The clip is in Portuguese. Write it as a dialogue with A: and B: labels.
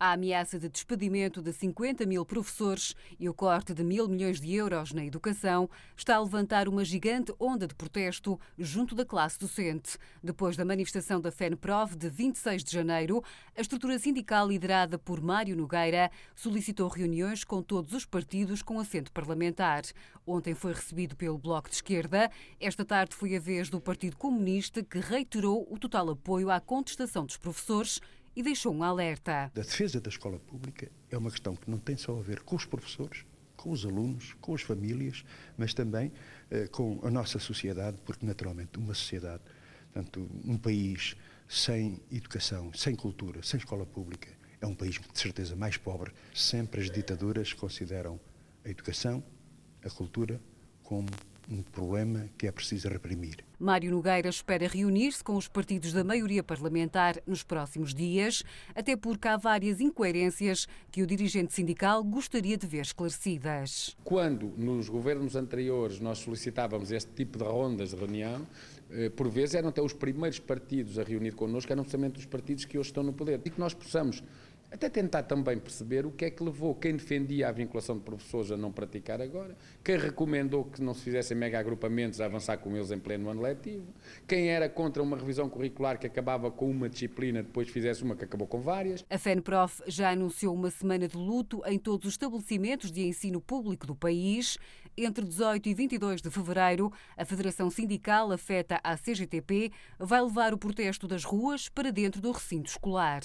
A: a ameaça de despedimento de 50 mil professores e o corte de mil milhões de euros na educação está a levantar uma gigante onda de protesto junto da classe docente. Depois da manifestação da FENPROV de 26 de janeiro, a estrutura sindical liderada por Mário Nogueira solicitou reuniões com todos os partidos com assento parlamentar. Ontem foi recebido pelo Bloco de Esquerda. Esta tarde foi a vez do Partido Comunista, que reiterou o total apoio à contestação dos professores e deixou um alerta. A
B: defesa da escola pública é uma questão que não tem só a ver com os professores, com os alunos, com as famílias, mas também eh, com a nossa sociedade, porque naturalmente uma sociedade, tanto um país sem educação, sem cultura, sem escola pública, é um país de certeza mais pobre. Sempre as ditaduras consideram a educação, a cultura como um problema que é preciso reprimir.
A: Mário Nogueira espera reunir-se com os partidos da maioria parlamentar nos próximos dias, até porque há várias incoerências que o dirigente sindical gostaria de ver esclarecidas.
C: Quando nos governos anteriores nós solicitávamos este tipo de rondas de reunião, eh, por vezes eram até os primeiros partidos a reunir connosco, eram precisamente os partidos que hoje estão no poder. E que nós possamos até tentar também perceber o que é que levou quem defendia a vinculação de professores a não praticar agora, quem recomendou que não se fizessem mega agrupamentos a avançar com eles em pleno ano letivo, quem era contra uma revisão curricular que acabava com uma disciplina, depois fizesse uma que acabou com várias.
A: A FENPROF já anunciou uma semana de luto em todos os estabelecimentos de ensino público do país. Entre 18 e 22 de fevereiro, a Federação Sindical afeta a CGTP vai levar o protesto das ruas para dentro do recinto escolar.